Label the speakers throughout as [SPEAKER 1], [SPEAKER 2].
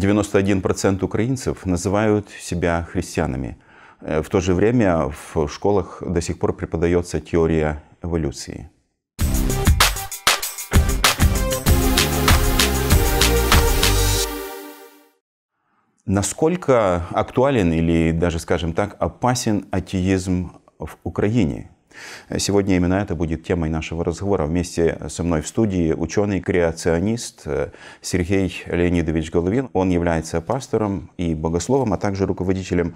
[SPEAKER 1] 91% украинцев называют себя христианами. Э, в то же время в школах до сих пор преподается теория эволюции. Насколько актуален или даже, скажем так, опасен атеизм в Украине? Сегодня именно это будет темой нашего разговора. Вместе со мной в студии ученый-креационист э, Сергей Леонидович Головин. Он является пастором и богословом, а также руководителем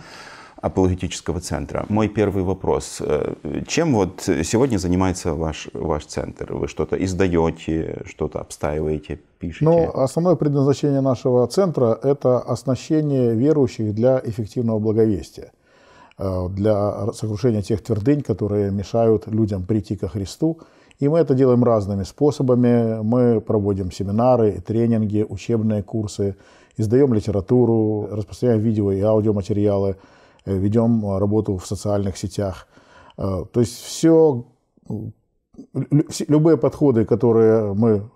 [SPEAKER 1] апологетического центра. Мой первый вопрос. Э, чем вот сегодня занимается ваш, ваш центр? Вы что-то издаете, что-то обстаиваете,
[SPEAKER 2] пишете? Ну, основное предназначение нашего центра – это оснащение верующих для эффективного благовестия. Э, для сокрушения тех твердынь, которые мешают людям прийти ко Христу. И мы это делаем разными способами. Мы проводим семинары, тренинги, учебные курсы, издаем литературу, распространяем видео и аудиоматериалы, э, ведем работу в социальных сетях. Э, то есть все, любые подходы, которые мы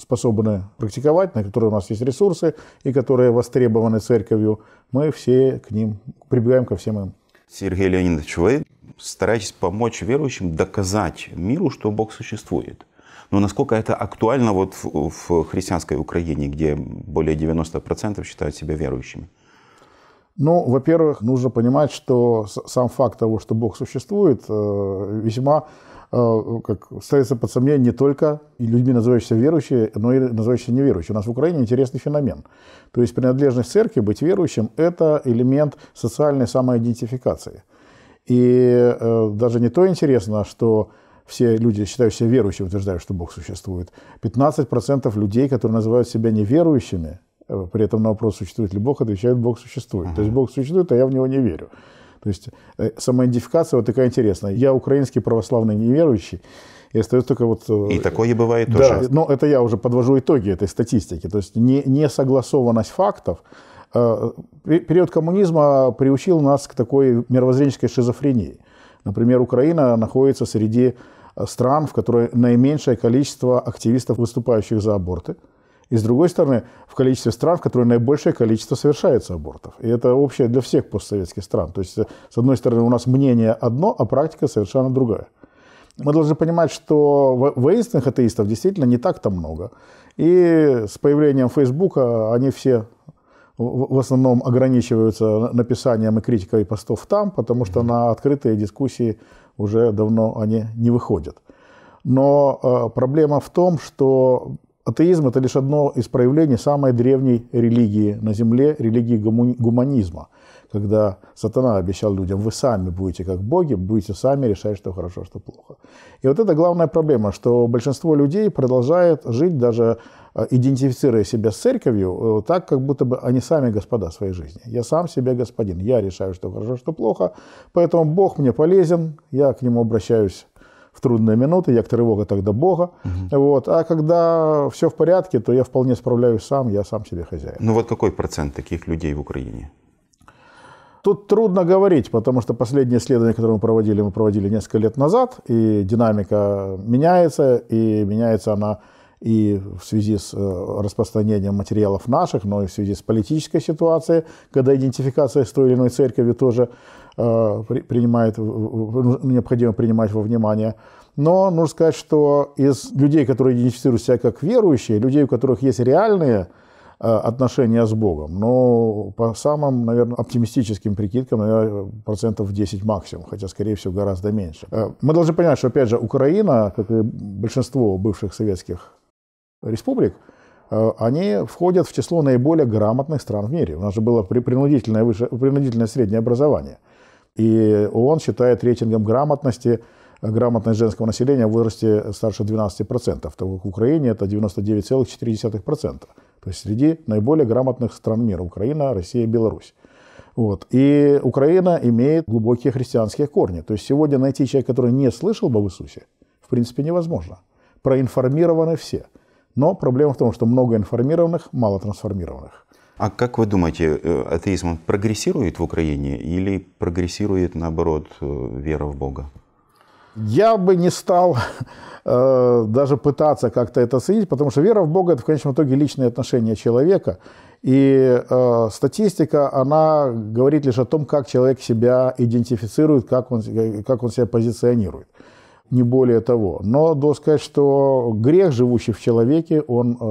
[SPEAKER 2] способны практиковать, на которые у нас есть ресурсы и которые востребованы церковью, мы все к ним прибегаем ко всем им.
[SPEAKER 1] Сергей Леонидович, вы стараетесь помочь верующим доказать миру, что Бог существует. Но насколько это актуально вот в, в христианской Украине, где более 90% считают себя верующими?
[SPEAKER 2] Ну, во-первых, нужно понимать, что сам факт того, что Бог существует, э, весьма Э, как ставится под сомнение не только людьми, называющимися верующими, но и называющимися неверующими. У нас в Украине интересный феномен. То есть принадлежность церкви, быть верующим – это элемент социальной самоидентификации. И э, даже не то интересно, что все люди, считающиеся верующими, утверждают, что Бог существует. 15% людей, которые называют себя неверующими, э, при этом на вопрос, существует ли Бог, отвечают, Бог существует. Uh-huh. То есть Бог существует, а я в него не верю. То есть э, самоидентификация вот такая интересная. Я украинский православный неверующий, и остается только вот... Э, и такое
[SPEAKER 1] бывает да, тоже.
[SPEAKER 2] но это я уже подвожу итоги этой статистики. То есть не, несогласованность фактов, э, период коммунизма приучил нас к такой мировоззренческой шизофрении. Например, Украина находится среди стран, в которой наименьшее количество активистов, выступающих за аборты – и с другой стороны, в количестве стран, в которые наибольшее количество совершается абортов. И это общее для всех постсоветских стран. То есть, с одной стороны, у нас мнение одно, а практика совершенно другая. Мы должны понимать, что воинственных атеистов действительно не так-то много. И с появлением Фейсбука они все в основном ограничиваются написанием и критикой постов там, потому что на открытые дискуссии уже давно они не выходят. Но э, проблема в том, что Атеизм – это лишь одно из проявлений самой древней религии на Земле, религии гуманизма, когда сатана обещал людям, вы сами будете как боги, будете сами решать, что хорошо, что плохо. И вот это главная проблема, что большинство людей продолжает жить, даже э, идентифицируя себя с церковью, э, так, как будто бы они сами господа своей жизни. Я сам себе господин, я решаю, что хорошо, что плохо, поэтому Бог мне полезен, я к нему обращаюсь в трудные минуты, як тревога тогда Бога. Угу. Вот. А когда все в порядке, то я вполне справляюсь сам, я сам себе хозяин.
[SPEAKER 1] Ну вот какой процент таких людей в Украине?
[SPEAKER 2] Тут трудно говорить, потому что последние исследования, которые мы проводили, мы проводили несколько лет назад, и динамика меняется, и меняется она и в связи с э, распространением материалов наших, но и в связи с политической ситуацией, когда идентификация с той или иной церковью тоже Э, принимает, необходимо принимать во внимание. Но нужно сказать, что из людей, которые идентифицируют себя как верующие, людей, у которых есть реальные э, отношения с Богом, но ну, по самым, наверное, оптимистическим прикидкам, наверное, процентов 10 максимум, хотя, скорее всего, гораздо меньше. Э, мы должны понять, что, опять же, Украина, как и большинство бывших советских республик, они входят в число наиболее грамотных стран в мире. У нас же было принудительное, выше, принудительное среднее образование – и ООН считает рейтингом грамотности грамотность женского населения в возрасте старше 12%. То в Украине это 99,4%. То есть среди наиболее грамотных стран мира. Украина, Россия, Беларусь. Вот. И Украина имеет глубокие христианские корни. То есть сегодня найти человека, который не слышал бы об Иисусе, в принципе, невозможно. Проинформированы все. Но проблема в том, что много информированных, мало трансформированных.
[SPEAKER 1] А как вы думаете, э, атеизм прогрессирует в Украине или прогрессирует, наоборот, э, вера в Бога?
[SPEAKER 2] Я бы не стал э, даже пытаться как-то это следить, потому что вера в Бога – это в конечном итоге личные отношения человека. И э, статистика, она говорит лишь о том, как человек себя идентифицирует, как он, э, как он себя позиционирует. Не более того. Но, должен сказать, что грех, живущий в человеке, он, э,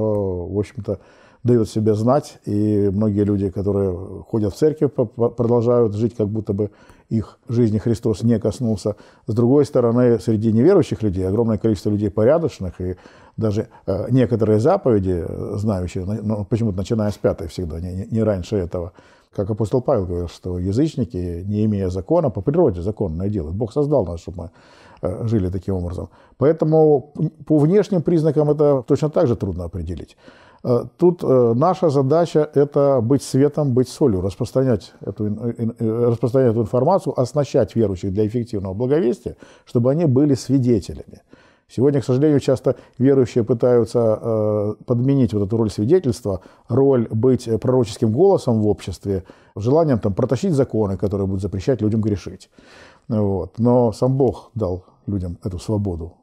[SPEAKER 2] в общем-то, дает себя знать, и многие люди, которые ходят в церковь, продолжают жить, как будто бы их жизни Христос не коснулся. С другой стороны, среди неверующих людей огромное количество людей порядочных, и даже э, некоторые заповеди, знающие, ну, почему-то начиная с пятой всегда, не, не раньше этого, как апостол Павел говорил, что язычники, не имея закона, по природе законное дело. Бог создал нас, чтобы мы э, жили таким образом. Поэтому по внешним признакам это точно так же трудно определить. Э, тут э, наша задача – это быть светом, быть солью, распространять эту, э, распространять эту информацию, оснащать верующих для эффективного благовестия, чтобы они были свидетелями. Сегодня, к сожалению, часто верующие пытаются подменить вот эту роль свидетельства, роль быть пророческим голосом в обществе, желанием там, протащить законы, которые будут запрещать людям грешить. Вот. Но сам Бог дал людям эту свободу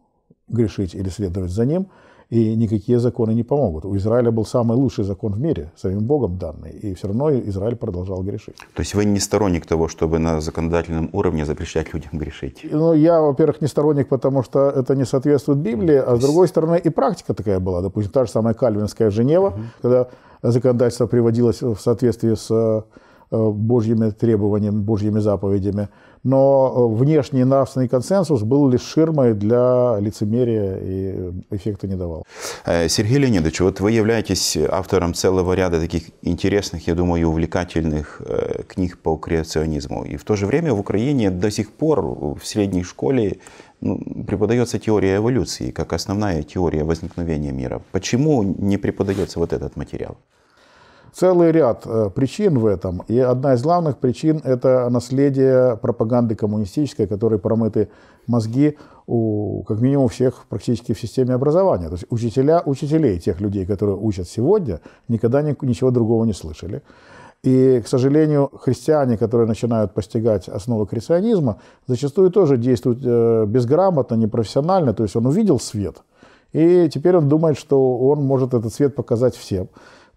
[SPEAKER 2] грешить или следовать за Ним – и никакие законы не помогут. У Израиля был самый лучший закон в мире, самим Богом данный, и все равно Израиль продолжал грешить.
[SPEAKER 1] То есть вы не сторонник того, чтобы на законодательном уровне запрещать людям грешить?
[SPEAKER 2] Ну, я, во-первых, не сторонник, потому что это не соответствует Библии, mm а с другой стороны и практика такая была. Допустим, та же самая Кальвинская Женева, угу. когда законодательство приводилось в соответствии с э, Э, божьими требованиями, божьими заповедями. Но э, внешний нравственный консенсус был лишь ширмой для лицемерия и э, эффекта не давал.
[SPEAKER 1] Сергей Леонидович, вот вы являетесь автором целого ряда таких интересных, я думаю, увлекательных книг по креационизму. И в то же время в Украине до сих пор в средней школе ну, преподается теория эволюции как основная теория возникновения мира. Почему не преподается вот этот материал?
[SPEAKER 2] целый ряд э, причин в этом. И одна из главных причин – это наследие пропаганды коммунистической, которой промыты мозги у, как минимум, всех практически в системе образования. То есть учителя, учителей, тех людей, которые учат сегодня, никогда ничего другого не слышали. И, к сожалению, христиане, которые начинают постигать основы христианизма, зачастую тоже действуют э, безграмотно, непрофессионально. То есть он увидел свет, и теперь он думает, что он может этот свет показать всем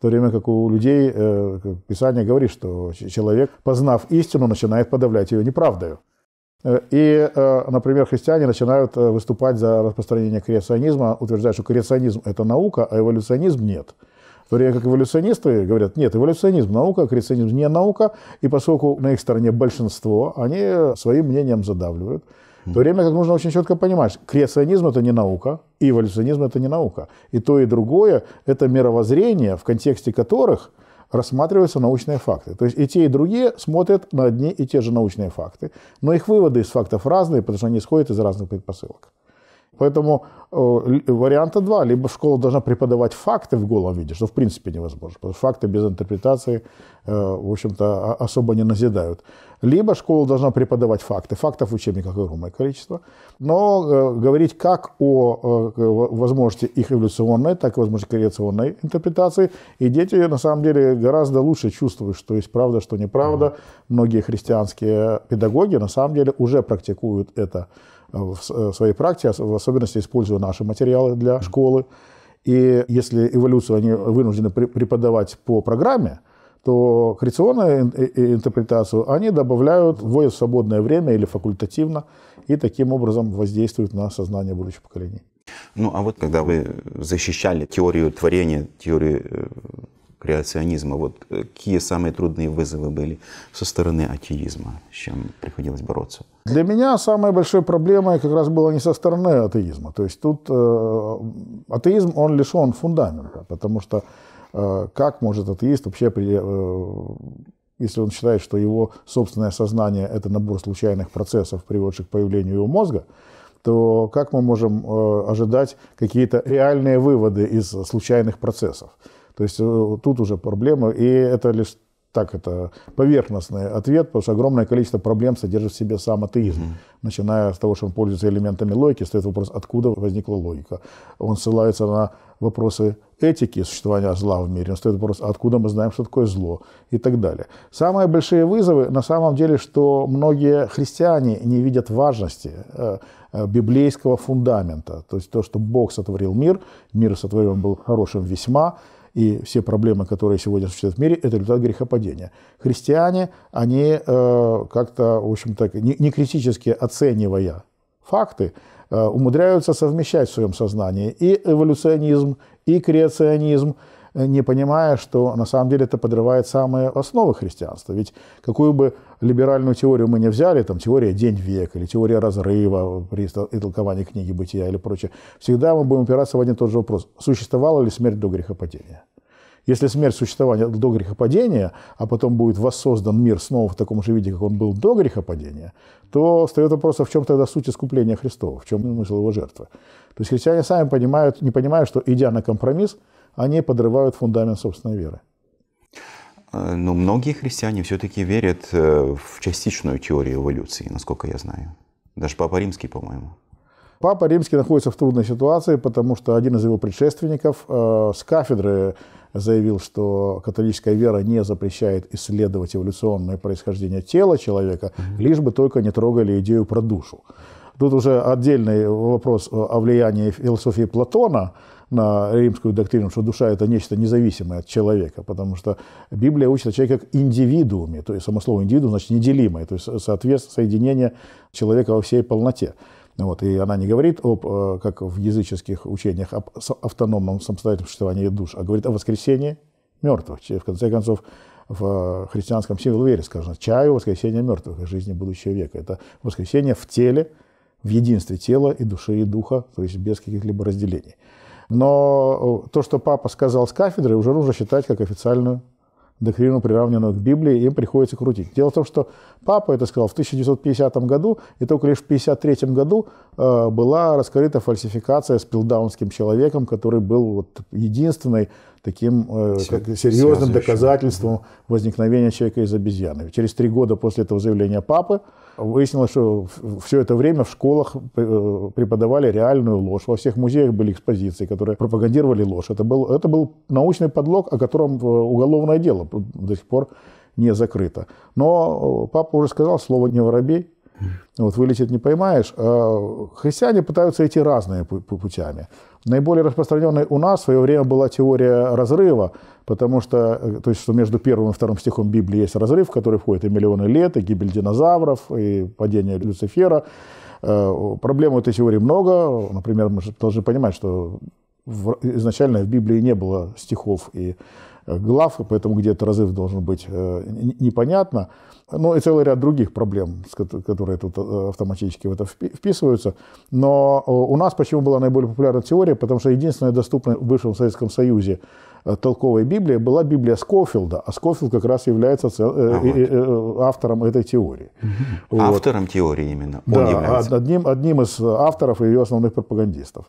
[SPEAKER 2] то время как у людей э, Писание говорит, что человек, познав истину, начинает подавлять ее неправдою. Э, и, э, например, христиане начинают выступать за распространение креационизма, утверждая, что креационизм – это наука, а эволюционизм – нет. В то время как эволюционисты говорят, нет, эволюционизм – наука, а креационизм – не наука, и поскольку на их стороне большинство, они своим мнением задавливают. В то время как нужно очень четко понимать, креационизм – это не наука, и эволюционизм – это не наука. И то, и другое – это мировоззрение, в контексте которых рассматриваются научные факты. То есть и те, и другие смотрят на одни и те же научные факты, но их выводы из фактов разные, потому что они исходят из разных предпосылок. Поэтому э, варианта два. Либо школа должна преподавать факты в голом виде, что в принципе невозможно, потому что факты без интерпретации, э, в общем-то, а, особо не назидают. Либо школа должна преподавать факты. Фактов в учебниках огромное количество. Но э, говорить как о возможности их эволюционной, так и возможности коррекционной интерпретации. И дети, на самом деле, гораздо лучше чувствуют, что есть правда, что неправда. Многие христианские педагоги, на самом деле, уже практикуют это Э, в своей практике, в особенности используя наши материалы для школы. И если эволюцию они вынуждены преподавать по программе, то креационную интерпретацию они добавляют, вводят в свободное время или факультативно, и таким образом воздействуют на сознание будущих поколений.
[SPEAKER 1] Ну, а вот когда вы защищали теорию творения, теорию э, креационизма. Вот э, какие самые трудные вызовы были со стороны атеизма, с чем приходилось бороться?
[SPEAKER 2] Для меня самой большой проблемой как раз было не со стороны атеизма. То есть тут э, атеизм, он лишен фундамента, потому что э, как может атеист вообще, при, э, если он считает, что его собственное сознание – это набор случайных процессов, приведших к появлению его мозга, то как мы можем э, ожидать какие-то реальные выводы из случайных процессов? То есть э, тут уже проблемы, и это лишь так это поверхностный ответ, потому что огромное количество проблем содержит в себе сам атеизм. Mm-hmm. Начиная с того, что он пользуется элементами логики, стоит вопрос, откуда возникла логика. Он ссылается на вопросы этики существования зла в мире, он стоит вопрос, откуда мы знаем, что такое зло и так далее. Самые большие вызовы на самом деле, что многие христиане не видят важности э, э, библейского фундамента, то есть то, что Бог сотворил мир, мир сотворен был хорошим весьма, и все проблемы, которые сегодня существуют в мире, это результат грехопадения. Христиане, они э, как-то, в общем-то, не, не критически оценивая факты, э, умудряются совмещать в своем сознании и эволюционизм, и креационизм, не понимая, что на самом деле это подрывает самые основы христианства. Ведь какую бы либеральную теорию мы не взяли, там теория «день век» или теория разрыва при толковании книги «Бытия» или прочее, всегда мы будем упираться в один и тот же вопрос. Существовала ли смерть до грехопадения? Если смерть существования до грехопадения, а потом будет воссоздан мир снова в таком же виде, как он был до грехопадения, то встает вопрос, а в чем тогда суть искупления Христова, в чем смысл его жертвы? То есть христиане сами понимают, не понимают, что идя на компромисс, они подрывают фундамент собственной веры.
[SPEAKER 1] Э, Но ну, многие христиане все-таки верят э, в частичную теорию эволюции, насколько я знаю. Даже Папа Римский, по-моему.
[SPEAKER 2] Папа Римский находится в трудной ситуации, потому что один из его предшественников э, с кафедры заявил, что католическая вера не запрещает исследовать эволюционное происхождение тела человека, лишь бы только не трогали идею про душу. Тут уже отдельный вопрос о влиянии философии Платона, на римскую доктрину, что душа – это нечто независимое от человека, потому что Библия учит человека как индивидууме, то есть само слово «индивидуум» значит неделимое, то есть соответствие, соединение человека во всей полноте. Вот, и она не говорит, об, э, как в языческих учениях, об автономном самостоятельном существовании душ, а говорит о воскресении мертвых. В конце концов, в э, христианском символе сказано «чаю воскресения мертвых и жизни будущего века». Это воскресение в теле, в единстве тела и души и духа, то есть без каких-либо разделений. Но э, то, что папа сказал с кафедры, уже нужно считать как официальную доктрину, приравненную к Библии, им приходится крутить. Дело в том, что папа это сказал в 1950 году, и только лишь в 1953 году э, была раскрыта фальсификация с пилдаунским человеком, который был вот единственной таким э, как, серьезным доказательством возникновения человека из обезьяны. Через три года после этого заявления папы выяснилось, что все это время в школах э, преподавали реальную ложь. Во всех музеях были экспозиции, которые пропагандировали ложь. Это был, это был научный подлог, о котором э, уголовное дело до сих пор не закрыто. Но папа уже сказал, слово не воробей, вот вылетит не поймаешь. Э, христиане пытаются идти разными путями. Наиболее распространенной у нас в свое время была теория разрыва, потому что, э, то есть, что между первым и вторым стихом Библии есть разрыв, в который входит и миллионы лет, и гибель динозавров, и падение Люцифера. Э, проблем этой теории много. Например, мы должны понимать, что изначально в Библии не было стихов и Э, глав, поэтому где то разрыв должен быть э, непонятно. Ну и целый ряд других проблем, которые тут э, автоматически в это вписываются. Но у нас почему была наиболее популярна теория? Потому что единственная доступная в бывшем Советском Союзе толковая Библия была Библия Скофилда, а Скофилд как раз является а вот. автором этой теории. Угу.
[SPEAKER 1] Вот. Автором теории именно. Да,
[SPEAKER 2] одним, одним из авторов и ее основных пропагандистов.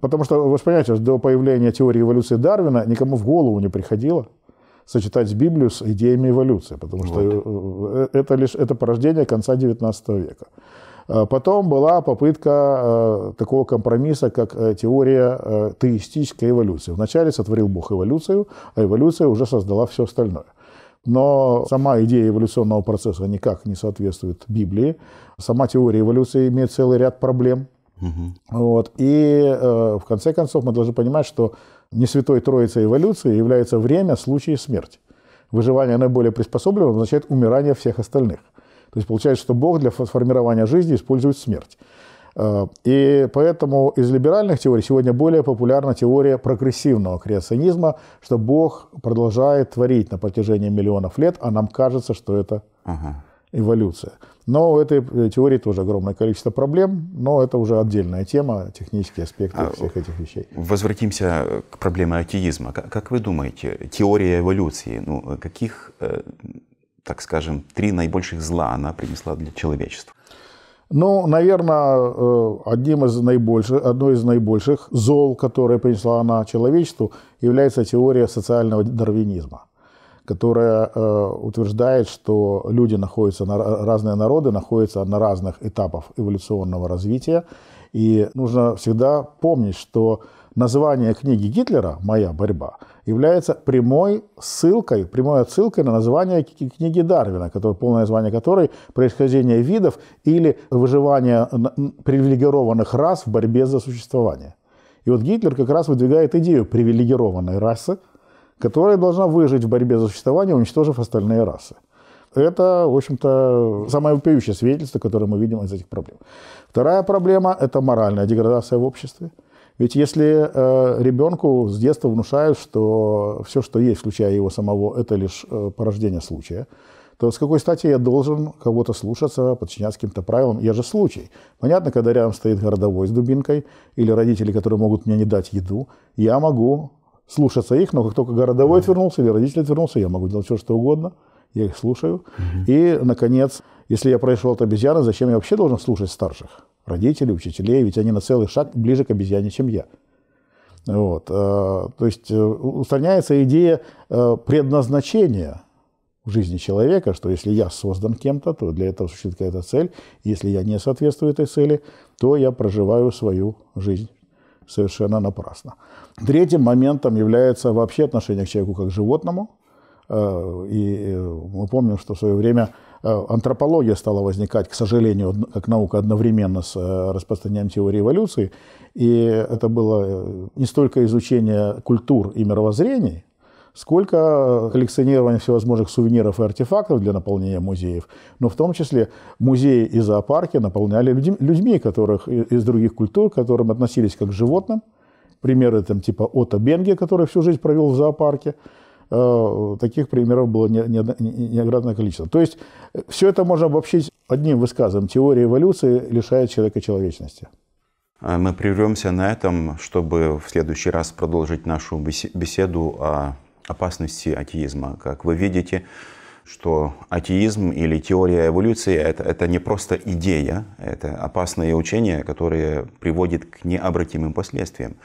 [SPEAKER 2] Потому что, вы понимаете, до появления теории эволюции Дарвина никому в голову не приходило сочетать Библию с идеями эволюции, потому что э, э, э, это лишь это порождение конца XIX века. А потом была попытка такого компромисса, как теория теистической эволюции. Вначале сотворил Бог эволюцию, а эволюция уже создала все остальное. Но сама идея эволюционного процесса никак не соответствует Библии. Сама теория эволюции имеет целый ряд проблем, Угу. Вот. И э, в конце концов мы должны понимать, что не святой троицей эволюции является время, случай и смерть. Выживание наиболее приспособленного означает умирание всех остальных. То есть получается, что Бог для формирования жизни использует смерть. Э, и поэтому из либеральных теорий сегодня более популярна теория прогрессивного креационизма, что Бог продолжает творить на протяжении миллионов лет, а нам кажется, что это ага эволюция. Но у этой э, теории тоже огромное количество проблем, но это уже отдельная тема, технические аспекты а всех этих вещей.
[SPEAKER 1] Возвратимся к проблеме атеизма. Как вы думаете, теория эволюции, ну, каких, э, так скажем, три наибольших зла она принесла для человечества?
[SPEAKER 2] Ну, наверное, э, одним из наибольших, одной из наибольших зол, которое принесла она человечеству, является теория социального дарвинизма которая э, утверждает, что люди находятся на разные народы находятся на разных этапах эволюционного развития, и нужно всегда помнить, что название книги Гитлера «Моя борьба» является прямой ссылкой, прямой отсылкой на название книги Дарвина, который, полное название которой «Происхождение видов» или «Выживание привилегированных рас в борьбе за существование». И вот Гитлер как раз выдвигает идею привилегированной расы – которая должна выжить в борьбе за существование, уничтожив остальные расы. Это, в общем-то, самое вопиющее свидетельство, которое мы видим из этих проблем. Вторая проблема – это моральная деградация в обществе. Ведь если э, ребенку с детства внушают, что все, что есть, включая его самого, это лишь э, порождение случая, то с какой стати я должен кого-то слушаться, подчиняться каким-то правилам? Я же случай. Понятно, когда рядом стоит городовой с дубинкой или родители, которые могут мне не дать еду, я могу слушаться их, но как только городовой отвернулся или родитель отвернулся, я могу делать все, что угодно, я их слушаю. Угу. И, наконец, если я произошел от обезьяны, зачем я вообще должен слушать старших? Родителей, учителей, ведь они на целый шаг ближе к обезьяне, чем я. Вот. Э, то есть э, устраняется идея э, предназначения в жизни человека, что если я создан кем-то, то для этого существует какая-то цель. Если я не соответствую этой цели, то я проживаю свою жизнь совершенно напрасно. Третьим моментом является вообще отношение к человеку как к животному. Э, и э, мы помним, что в свое время э, антропология стала возникать, к сожалению, как наука одновременно с распространением теории эволюции. И это было не столько изучение культур и мировоззрений, сколько коллекционирования всевозможных сувениров и артефактов для наполнения музеев. Но в том числе музеи и зоопарки наполняли людьми, которых из других культур, к которым относились как к животным. Примеры там, типа Ота Бенге, который всю жизнь провел в зоопарке э, таких примеров было неоградное количество. То есть э, все это можно обобщить одним высказом. Теория эволюции лишает человека человечности.
[SPEAKER 1] А мы прервемся на этом, чтобы в следующий раз продолжить нашу беседу о опасности атеизма. Как вы видите, что атеизм или теория эволюции это, — это не просто идея, это опасное учение, которое приводит к необратимым последствиям.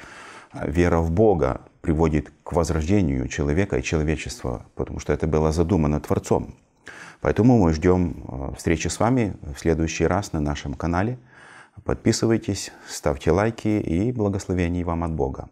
[SPEAKER 1] Вера в Бога приводит к возрождению человека и человечества, потому что это было задумано Творцом. Поэтому мы ждем э, встречи с вами в следующий раз на нашем канале. Подписывайтесь, ставьте лайки и благословений вам от Бога.